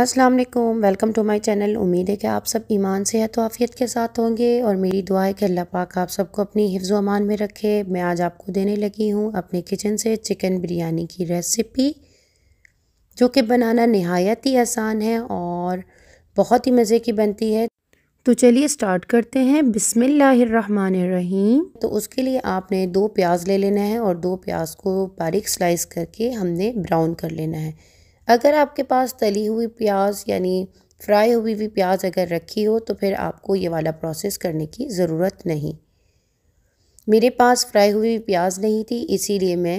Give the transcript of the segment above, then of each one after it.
अस्सलाम वालेकुम welcome to my channel उम्मीद है कि आप सब ईमान से है तो आफ़ियत के साथ होंगे और मेरी दुआ है कि अल्लाह पाक आप सबको अपनी हिफ्ज़ अमान में रखे मैं आज आपको देने लगी हूँ अपने किचन से चिकन बिरयानी की रेसिपी जो कि बनाना नहायत ही आसान है और बहुत ही मज़े की बनती है तो चलिए स्टार्ट करते हैं बिसमीम तो उसके लिए आपने दो प्याज ले लेना है और दो प्याज को बारीक स्लाइस करके हमने ब्राउन कर लेना है अगर आपके पास तली हुई प्याज यानी फ्राई हुई हुई प्याज अगर रखी हो तो फिर आपको ये वाला प्रोसेस करने की ज़रूरत नहीं मेरे पास फ्राई हुई हुई प्याज नहीं थी इसीलिए मैं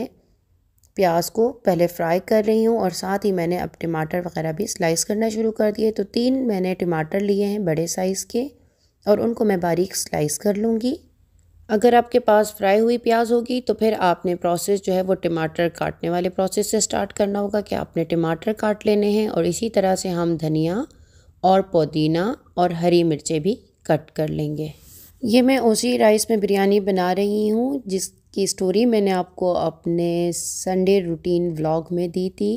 प्याज को पहले फ्राई कर रही हूँ और साथ ही मैंने अब टमाटर वगैरह भी स्लाइस करना शुरू कर दिए तो तीन मैंने टमाटर लिए हैं बड़े साइज़ के और उनको मैं बारीक स्लाइस कर लूँगी अगर आपके पास फ्राई हुई प्याज होगी तो फिर आपने प्रोसेस जो है वो टमाटर काटने वाले प्रोसेस से स्टार्ट करना होगा कि आपने टमाटर काट लेने हैं और इसी तरह से हम धनिया और पुदीना और हरी मिर्चें भी कट कर लेंगे ये मैं उसी राइस में बिरयानी बना रही हूँ जिसकी स्टोरी मैंने आपको अपने संडे रूटीन व्लॉग में दी थी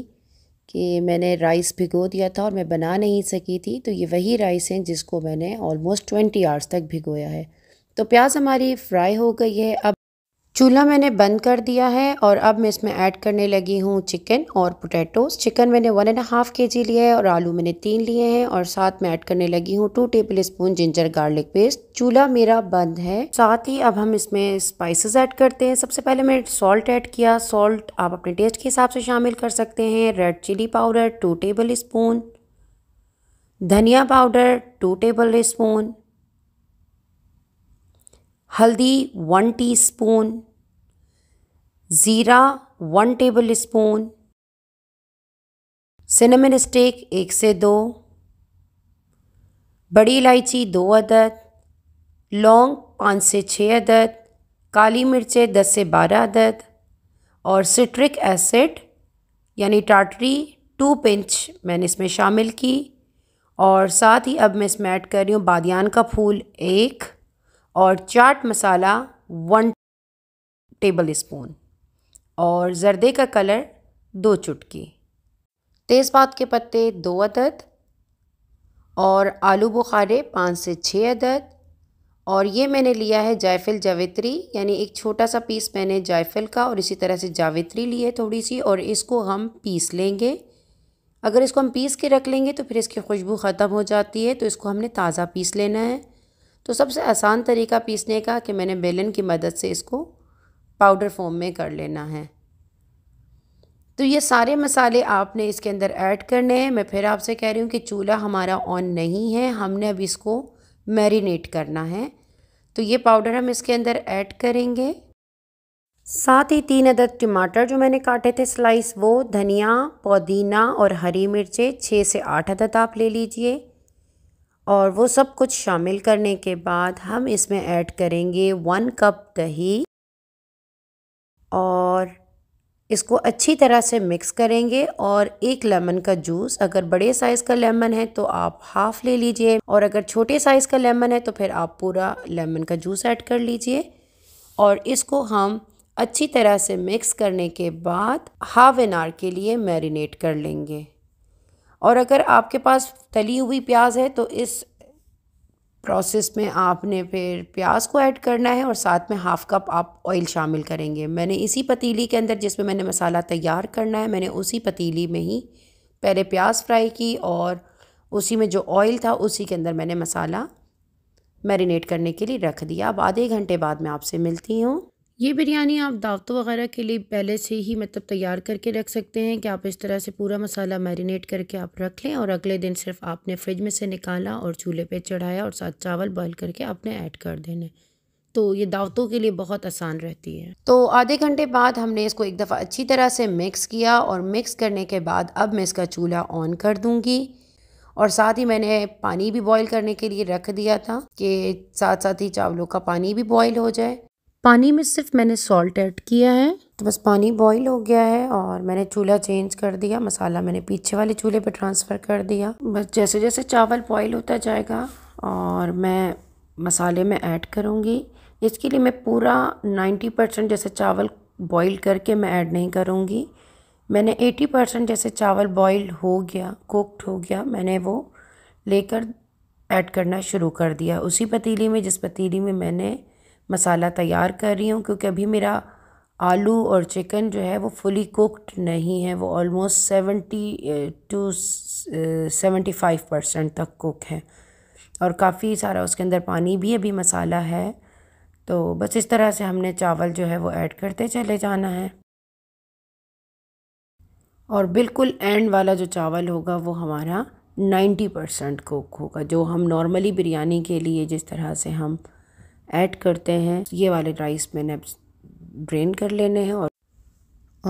कि मैंने राइस भिगो दिया था और मैं बना नहीं सकी थी तो ये वही राइस हैं जिसको मैंने ऑलमोस्ट ट्वेंटी आवर्स तक भिगोया है तो प्याज हमारी फ्राई हो गई है अब चूल्हा मैंने बंद कर दिया है और अब मैं इसमें ऐड करने लगी हूँ चिकन और पोटैटोस चिकन मैंने one and half K G लिया है और आलू मैंने तीन लिए हैं और साथ में ऐड करने लगी हूँ two tablespoon ginger garlic paste चूल्हा मेरा बंद है साथ ही अब हम इसमें स्पाइसेस ऐड करते हैं सबसे पहले मैंने सॉल्ट ऐड किया सॉल्ट आप अपने टेस्ट के हिसाब से शामिल कर सकते हैं red chilli powder two tablespoon धनिया पाउडर टू टेबल स्पून हल्दी वन टीस्पून, ज़ीरा one tablespoon cinnamon stick एक से दो बड़ी इलायची दो अदद लौंग पाँच से छः अदद काली मिर्चें दस से बारह अदद और सिट्रिक एसिड यानी टाटरी टू पिंच मैंने इसमें शामिल की और साथ ही अब मैं इसमें ऐड कर रही हूँ बादियान का फूल एक और chaat masala one tablespoon और जर्दे का कलर दो चुटकी तेज़पात के पत्ते दो अदद और आलू बुखारे पाँच से छः अदद और ये मैंने लिया है जायफल जावित्री यानी एक छोटा सा पीस मैंने जायफल का और इसी तरह से जावित्री ली है थोड़ी सी और इसको हम पीस लेंगे अगर इसको हम पीस के रख लेंगे तो फिर इसकी खुशबू ख़त्म हो जाती है तो इसको हमने ताज़ा पीस लेना है तो सबसे आसान तरीका पीसने का कि मैंने बेलन की मदद से इसको पाउडर फॉर्म में कर लेना है तो ये सारे मसाले आपने इसके अंदर ऐड करने हैं मैं फिर आपसे कह रही हूँ कि चूल्हा हमारा ऑन नहीं है हमने अब इसको मैरिनेट करना है तो ये पाउडर हम इसके अंदर ऐड करेंगे साथ ही तीन अदद टमाटर जो मैंने काटे थे स्लाइस वो धनिया पुदीना और हरी मिर्चें छः से आठ अदद आप ले लीजिए और वो सब कुछ शामिल करने के बाद हम इसमें ऐड करेंगे वन कप दही और इसको अच्छी तरह से मिक्स करेंगे और एक लेमन का जूस अगर बड़े साइज़ का लेमन है तो आप हाफ़ ले लीजिए और अगर छोटे साइज़ का लेमन है तो फिर आप पूरा लेमन का जूस ऐड कर लीजिए और इसको हम अच्छी तरह से मिक्स करने के बाद हाफ एन आवर के लिए मैरिनेट कर लेंगे और अगर आपके पास तली हुई प्याज है तो इस प्रोसेस में आपने फिर प्याज को ऐड करना है और साथ में हाफ़ कप आप ऑयल शामिल करेंगे मैंने इसी पतीली के अंदर जिसमें मैंने मसाला तैयार करना है मैंने उसी पतीली में ही पहले प्याज फ्राई की और उसी में जो ऑयल था उसी के अंदर मैंने मसाला मैरिनेट करने के लिए रख दिया अब आधे घंटे बाद मैं आपसे मिलती हूँ ये बिरयानी आप दावतों वगैरह के लिए पहले से ही मतलब तैयार करके रख सकते हैं कि आप इस तरह से पूरा मसाला मैरिनेट करके आप रख लें और अगले दिन सिर्फ आपने फ्रिज में से निकाला और चूल्हे पे चढ़ाया और साथ चावल बॉयल करके आपने ऐड कर देने तो ये दावतों के लिए बहुत आसान रहती है तो आधे घंटे बाद हमने इसको एक दफ़ा अच्छी तरह से मिक्स किया और मिक्स करने के बाद अब मैं इसका चूल्हा ऑन कर दूँगी और साथ ही मैंने पानी भी बॉयल करने के लिए रख दिया था कि साथ साथ ही चावलों का पानी भी बॉयल हो जाए पानी में सिर्फ मैंने सॉल्ट ऐड किया है तो बस पानी बॉईल हो गया है और मैंने चूल्हा चेंज कर दिया मसाला मैंने पीछे वाले चूल्हे पे ट्रांसफ़र कर दिया बस जैसे जैसे चावल बॉईल होता जाएगा और मैं मसाले में ऐड करूँगी इसके लिए मैं पूरा 90 परसेंट जैसे चावल बॉईल करके मैं ऐड नहीं करूँगी मैंने एटी परसेंट जैसे चावल बॉयल हो गया कुकड हो गया मैंने वो लेकर ऐड करना शुरू कर दिया उसी पतीली में जिस पतीली में मैंने मसाला तैयार कर रही हूँ क्योंकि अभी मेरा आलू और चिकन जो है वो फुली कुकड नहीं है वो almost seventy two seventy five percent तक कुक है और काफ़ी सारा उसके अंदर पानी भी अभी मसाला है तो बस इस तरह से हमने चावल जो है वो ऐड करते चले जाना है और बिल्कुल एंड वाला जो चावल होगा वो हमारा नाइन्टी परसेंट कुक होगा जो हम नॉर्मली बिरयानी के लिए जिस तरह से हम ऐड करते हैं ये वाले राइस मैंने अब ड्रेन कर लेने हैं और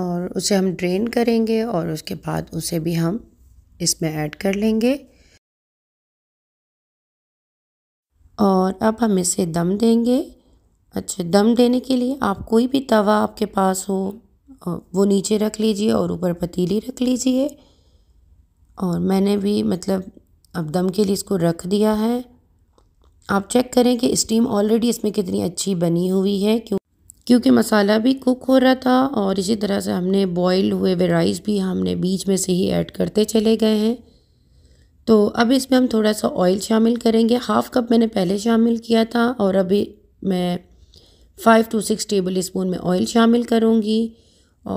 और उसे हम ड्रेन करेंगे और उसके बाद उसे भी हम इसमें ऐड कर लेंगे और अब हम इसे दम देंगे अच्छा दम देने के लिए आप कोई भी तवा आपके पास हो वो नीचे रख लीजिए और ऊपर पतीली रख लीजिए और मैंने भी मतलब अब दम के लिए इसको रख दिया है आप चेक करें कि स्टीम ऑलरेडी इसमें कितनी अच्छी बनी हुई है क्यों क्योंकि मसाला भी कुक हो रहा था और इसी तरह से हमने बॉईल हुए हुए राइस भी हमने बीच में से ही ऐड करते चले गए हैं तो अब इसमें हम थोड़ा सा ऑयल शामिल करेंगे हाफ़ कप मैंने पहले शामिल किया था और अभी मैं five to six tablespoon में ऑयल शामिल करूँगी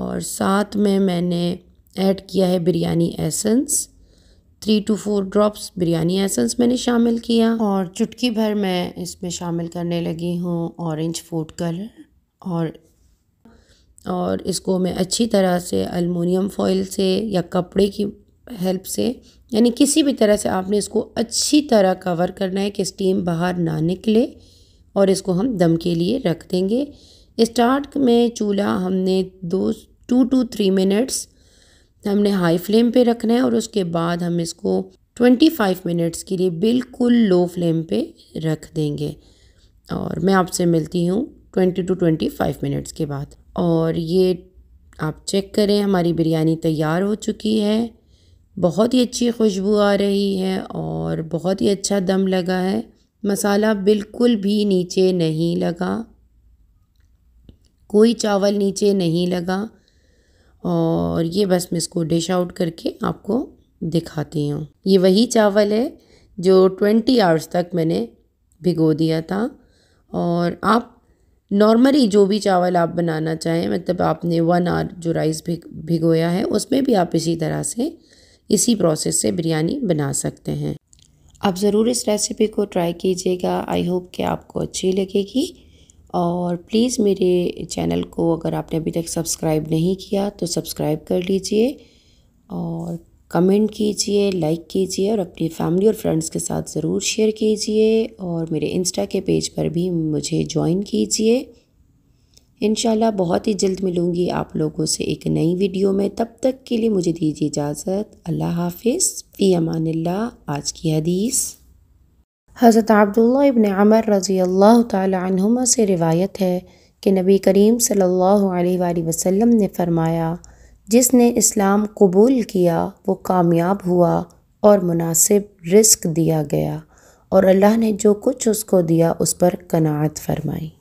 और साथ में मैंने ऐड किया है biryani essence three to four drops biryani essence मैंने शामिल किया और चुटकी भर मैं इसमें शामिल करने लगी हूँ ऑरेंज फूड कलर और और इसको मैं अच्छी तरह से अलमोनियम फॉइल से या कपड़े की हेल्प से यानी किसी भी तरह से आपने इसको अच्छी तरह कवर करना है कि स्टीम बाहर ना निकले और इसको हम दम के लिए रख देंगे स्टार्ट में चूल्हा हमने दो टू टू थ्री मिनट्स हमने हाई फ्लेम पे रखना है और उसके बाद हम इसको 25 मिनट्स के लिए बिल्कुल लो फ्लेम पे रख देंगे और मैं आपसे मिलती हूँ 20 टू 25 मिनट्स के बाद और ये आप चेक करें हमारी बिरयानी तैयार हो चुकी है बहुत ही अच्छी खुशबू आ रही है और बहुत ही अच्छा दम लगा है मसाला बिल्कुल भी नीचे नहीं लगा कोई चावल नीचे नहीं लगा और ये बस मैं इसको डिश आउट करके आपको दिखाती हूँ ये वही चावल है जो ट्वेंटी आवर्स तक मैंने भिगो दिया था और आप नॉर्मली जो भी चावल आप बनाना चाहें मतलब आपने वन आवर जो राइस भिग भिगोया है उसमें भी आप इसी तरह से इसी प्रोसेस से बिरयानी बना सकते हैं आप ज़रूर इस रेसिपी को ट्राई कीजिएगा आई होप कि आपको अच्छी लगेगी और प्लीज़ मेरे चैनल को अगर आपने अभी तक सब्सक्राइब नहीं किया तो सब्सक्राइब कर लीजिए और कमेंट कीजिए लाइक कीजिए और अपनी फैमिली और फ्रेंड्स के साथ ज़रूर शेयर कीजिए और मेरे इंस्टा के पेज पर भी मुझे ज्वाइन कीजिए इन बहुत ही जल्द मिलूँगी आप लोगों से एक नई वीडियो में तब तक के लिए मुझे दीजिए इजाज़त अल्लाह हाफिज़ फ़ी अमान आज की हदीस हज़रत अब्दुल्ला इबन अमर रज़ी अल्लाह तहुमा से रिवायत है कि नबी करीम सल्ला वसम ने फ़रमाया जिसने इस्लाम कबूल किया वो कामयाब हुआ और मुनासिब रिस्क दिया गया और अल्लाह ने जो कुछ उसको दिया उस पर कनात फरमाई